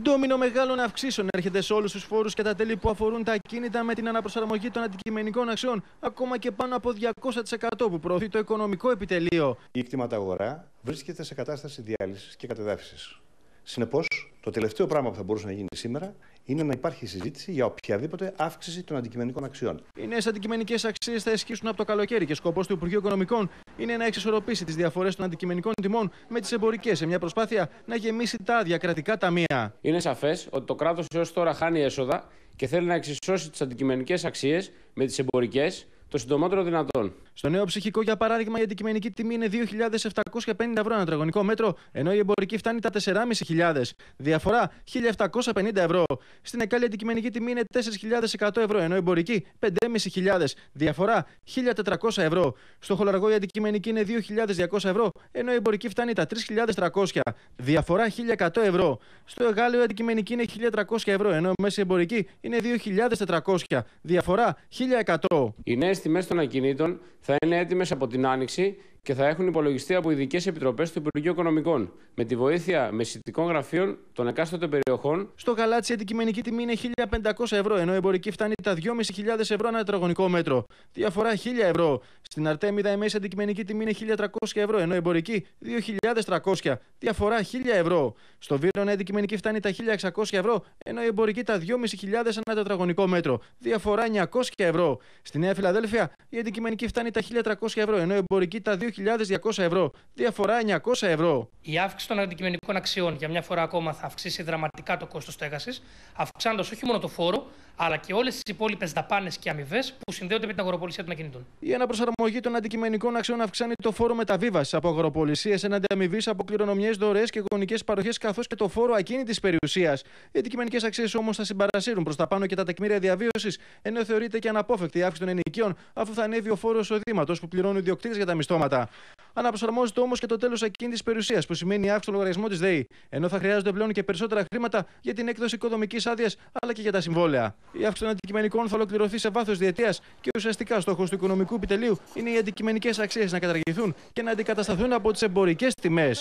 Ντόμινο μεγάλων αυξήσεων έρχεται σε όλους τους φόρους και τα τέλη που αφορούν τα κίνητα με την αναπροσαρμογή των αντικειμενικών αξιών, ακόμα και πάνω από 200% που προωθεί το οικονομικό επιτελείο. Η κτηματαγορά βρίσκεται σε κατάσταση διάλυσης και κατεδάφισης. Συνεπώς, το τελευταίο πράγμα που θα μπορούσε να γίνει σήμερα είναι να υπάρχει συζήτηση για οποιαδήποτε αύξηση των αντικειμενικών αξιών. Οι νέες αντικειμενικές αξίες θα ισχύσουν από το καλοκαίρι και σκοπός του Υπουργείου Οικονομικών είναι να εξισορροπήσει τις διαφορές των αντικειμενικών τιμών με τις εμπορικές σε μια προσπάθεια να γεμίσει τα διακρατικά ταμεία. Είναι σαφές ότι το κράτος έως τώρα χάνει έσοδα και θέλει να εξισώσει τις αντικειμενικές αξίες με τις εμπορικές το συντομότερο δυνατόν. Στο νέο ψυχικό, για παράδειγμα, η αντικειμενική τιμή είναι 2.750 ευρώ ένα τετραγωνικό μέτρο, ενώ η εμπορική φτάνει τα 4.500. Διαφορά 1.750 ευρώ. Στην ΕΚΑΛ η αντικειμενική τιμή είναι 4.100 ευρώ, ενώ η εμπορική 5.500. Διαφορά 1.400 ευρώ. Στο χολαργό η αντικειμενική είναι 2.200 ευρώ, ενώ η εμπορική φτάνει τα 3.300. Διαφορά 1.100 ευρώ. Στο εγάλιο η αντικειμενική είναι 1.300 ευρώ, ενώ η μέση εμπορική είναι 2.400. Διαφορά 1.100. Οι νέες τιμές των ακινήτων θα είναι έτοιμες από την Άνοιξη και θα έχουν υπολογιστεί από ειδικές επιτροπές του Υπουργείου Οικονομικών με τη βοήθεια μεσητικών γραφείων των εκάστοτε περιοχών. Στο γαλάτσι, η αντικειμενική τιμή είναι 1.500 ευρώ, ενώ η εμπορική φτάνει τα 2.500 ευρώ ανά τετραγωνικό μέτρο. Διαφορά 1.000 ευρώ. Στην Αρτέμιδα, η μέση αντικειμενική τιμή είναι 1.300 ευρώ, ενώ η εμπορική 2.300. Διαφορά 1.000 ευρώ. Στο Βύρονα, η αντικειμενική φτάνει τα 1.600 ευρώ, ενώ η εμπορική τα 2.500 ένα τετραγωνικό μέτρο. Διαφορά 900 ευρώ. Στη Νέα Φιλαδέλφια, η αντικειμενική φτάνει τα 1.300 ευρώ, ενώ η εμπορική τα 2.000 2.200 ευρώ. Διαφορά 900 ευρώ. Η αύξηση των αντικειμενικών αξιών για μια φορά ακόμα θα αυξήσει δραματικά το κόστος στέγαση, αυξάνοντας όχι μόνο το φόρο, αλλά και όλες τις υπόλοιπες δαπάνες και αμοιβές που συνδέονται με την αγοροπολισία των ακινήτων. Η αναπροσαρμογή των αντικειμενικών αξιών αυξάνει το φόρο μεταβίβασης από αγοροπολισίε έναντι αμοιβής από κληρονομιές, δωρεές και γονικές παροχές, καθώς και το φόρο ακίνητης περιουσίας. Οι αντικειμενικές αξίες όμως θα συμπαρασύρουν προς τα πάνω και τα τεκμήρια διαβίωσης, ενώ θεωρείται και αναπόφευκτη η αύξηση των ενοικίων, αφού θα ανέβει ο φόρος οδήματο που πληρώνουν οι διοκτήτε για τα μισθώματα. Αναπροσαρμόζεται όμως και το τέλος της περιουσίας, που σημαίνει αύξηση άξονα λογαριασμού της ΔΕΗ, ενώ θα χρειάζονται πλέον και περισσότερα χρήματα για την έκδοση οικοδομικής άδειας αλλά και για τα συμβόλαια. Η αύξηση των αντικειμενικών θα ολοκληρωθεί σε βάθος διετίας και ουσιαστικά στόχος του οικονομικού επιτελείου είναι οι αντικειμενικές αξίες να καταργηθούν και να αντικατασταθούν από τις εμπορικές τιμές.